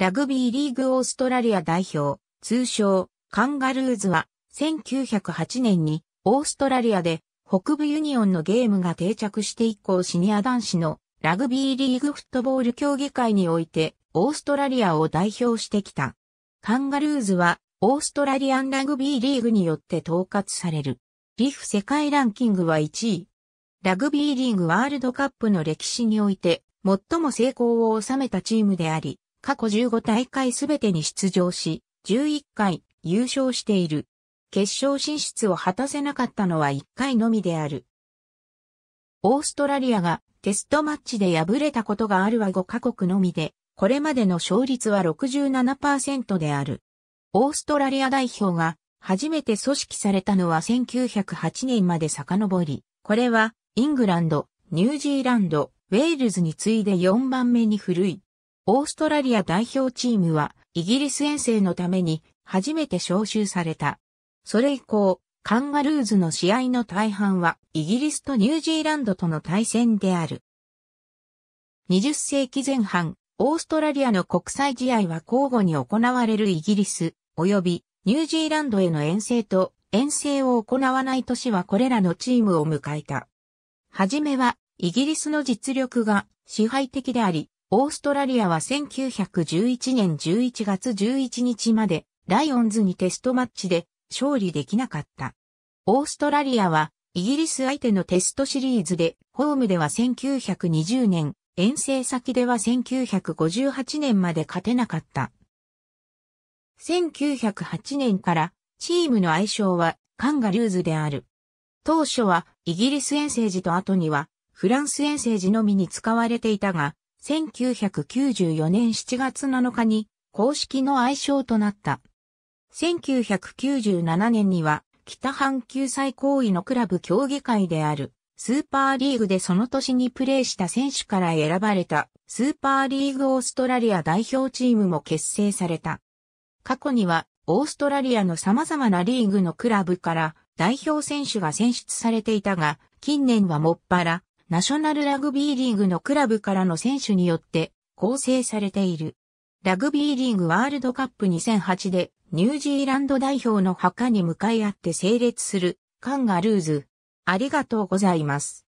ラグビーリーグオーストラリア代表、通称、カンガルーズは、1908年に、オーストラリアで、北部ユニオンのゲームが定着して以降シニア男子のラグビーリーグフットボール競技会においてオーストラリアを代表してきた。カンガルーズはオーストラリアンラグビーリーグによって統括される。リフ世界ランキングは1位。ラグビーリーグワールドカップの歴史において最も成功を収めたチームであり、過去15大会すべてに出場し、11回優勝している。決勝進出を果たせなかったのは1回のみである。オーストラリアがテストマッチで敗れたことがあるは5カ国のみで、これまでの勝率は67%である。オーストラリア代表が初めて組織されたのは1908年まで遡り、これはイングランド、ニュージーランド、ウェールズに次いで4番目に古いオーストラリア代表チームはイギリス遠征のために初めて招集された。それ以降、カンガルーズの試合の大半はイギリスとニュージーランドとの対戦である。20世紀前半、オーストラリアの国際試合は交互に行われるイギリス、及びニュージーランドへの遠征と遠征を行わない年はこれらのチームを迎えた。はじめはイギリスの実力が支配的であり、オーストラリアは1911年11月11日までライオンズにテストマッチで勝利できなかった。オーストラリアはイギリス相手のテストシリーズでホームでは1920年、遠征先では1958年まで勝てなかった。1908年からチームの愛称はカンガリューズである。当初はイギリス遠征時と後にはフランス遠征時のみに使われていたが、1994年7月7日に公式の愛称となった。1997年には北半球最高位のクラブ競技会であるスーパーリーグでその年にプレーした選手から選ばれたスーパーリーグオーストラリア代表チームも結成された。過去にはオーストラリアの様々なリーグのクラブから代表選手が選出されていたが、近年はもっぱらナショナルラグビーリーグのクラブからの選手によって構成されている。ラグビーリーグワールドカップ2008でニュージーランド代表の墓に向かい合って整列するカンガルーズ。ありがとうございます。